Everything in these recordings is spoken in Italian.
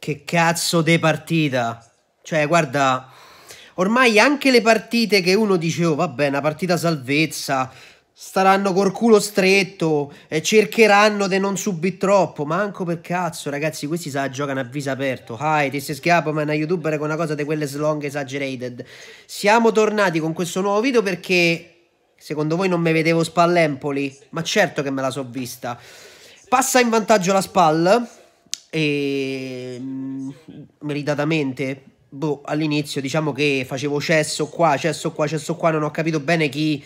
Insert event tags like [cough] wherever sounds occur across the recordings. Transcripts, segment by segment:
Che cazzo di partita! Cioè, guarda, ormai anche le partite che uno diceva, oh vabbè, una partita salvezza, staranno col culo stretto e cercheranno di non subire troppo. Manco per cazzo, ragazzi, questi sa giocano a viso aperto. Hi, ti is Gabo, ma è una youtuber con una cosa di quelle slong exaggerated. Siamo tornati con questo nuovo video perché secondo voi non mi vedevo Spallempoli? Ma certo che me la so vista. Passa in vantaggio la Spall e ehm, meritatamente boh, all'inizio diciamo che facevo cesso qua, cesso qua, cesso qua, non ho capito bene chi,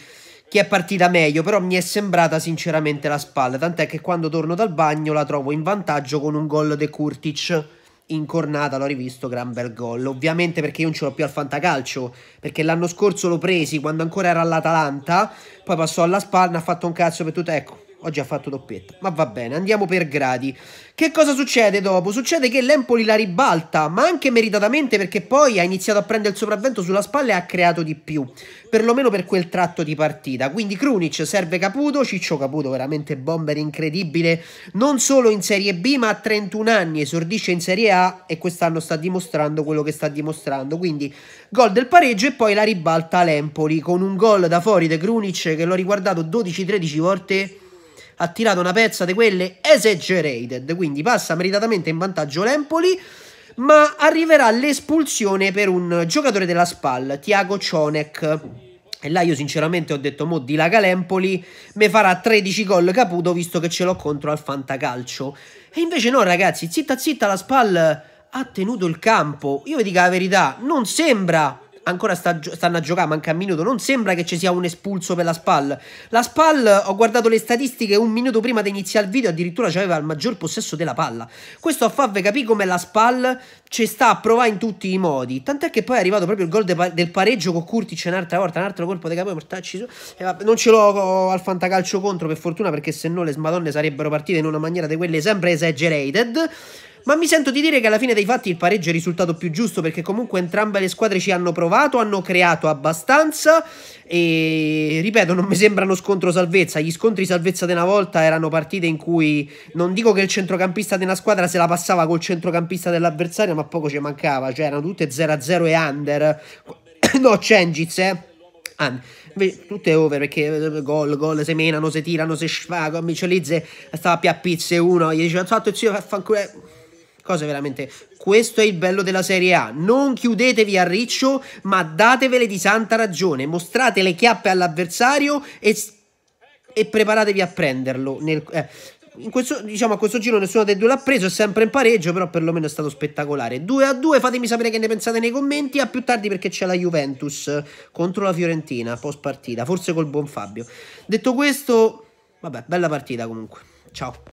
chi è partita meglio, però mi è sembrata sinceramente la spalla, tant'è che quando torno dal bagno la trovo in vantaggio con un gol di Kurtic incornata l'ho rivisto, gran bel gol, ovviamente perché io non ce l'ho più al fantacalcio, perché l'anno scorso lo presi quando ancora era all'Atalanta, poi passò alla Spalla, ha fatto un cazzo per tutto, ecco, Oggi ha fatto doppietta, ma va bene, andiamo per gradi. Che cosa succede dopo? Succede che l'Empoli la ribalta, ma anche meritatamente perché poi ha iniziato a prendere il sopravvento sulla spalla e ha creato di più, perlomeno per quel tratto di partita. Quindi Krunic serve Caputo, Ciccio Caputo veramente bomber incredibile, non solo in Serie B ma a 31 anni esordisce in Serie A e quest'anno sta dimostrando quello che sta dimostrando. Quindi gol del pareggio e poi la ribalta l'Empoli con un gol da fuori di Krunic che l'ho riguardato 12-13 volte ha tirato una pezza di quelle esagerated, quindi passa meritatamente in vantaggio l'Empoli, ma arriverà l'espulsione per un giocatore della SPAL, Tiago Cionek. E là io sinceramente ho detto mo di Laga l'Empoli mi farà 13 gol Caputo visto che ce l'ho contro al Fantacalcio. E invece no ragazzi, zitta zitta la SPAL ha tenuto il campo. Io vi dico la verità, non sembra ancora sta, stanno a giocare, manca un minuto, non sembra che ci sia un espulso per la SPAL. La SPAL, ho guardato le statistiche un minuto prima di iniziare il video, addirittura c'aveva il maggior possesso della palla. Questo a farvi capire come la SPAL ci sta a provare in tutti i modi. Tant'è che poi è arrivato proprio il gol de, del pareggio con Curtic un'altra volta, un altro colpo di capo mortacci su. non ce l'ho oh, al fantacalcio contro per fortuna perché se no le smadonne sarebbero partite in una maniera di quelle sempre esagerated ma mi sento di dire che alla fine dei fatti il pareggio è il risultato più giusto perché comunque entrambe le squadre ci hanno provato, hanno creato abbastanza e ripeto non mi sembrano scontro salvezza, gli scontri salvezza di una volta erano partite in cui non dico che il centrocampista di una squadra se la passava col centrocampista dell'avversario ma poco ci mancava, cioè erano tutte 0-0 e under, [coughs] no Cengiz eh. And tutte over perché eh, gol, gol, se menano, se tirano, se sfago, Micciolizze stava più a pizze uno, gli diceva, fatto zio, fa, ancora cose veramente... Questo è il bello della Serie A, non chiudetevi a riccio, ma datevele di santa ragione, mostrate le chiappe all'avversario e, e, preparatevi a prenderlo. Nel, eh, questo, diciamo, a questo giro nessuno dei due l'ha preso, è sempre in pareggio, però perlomeno è stato spettacolare. 2 a 2, fatemi sapere che ne pensate nei commenti, a più tardi perché c'è la Juventus contro la Fiorentina, post partita, forse col buon Fabio. Detto questo, vabbè, bella partita comunque. Ciao.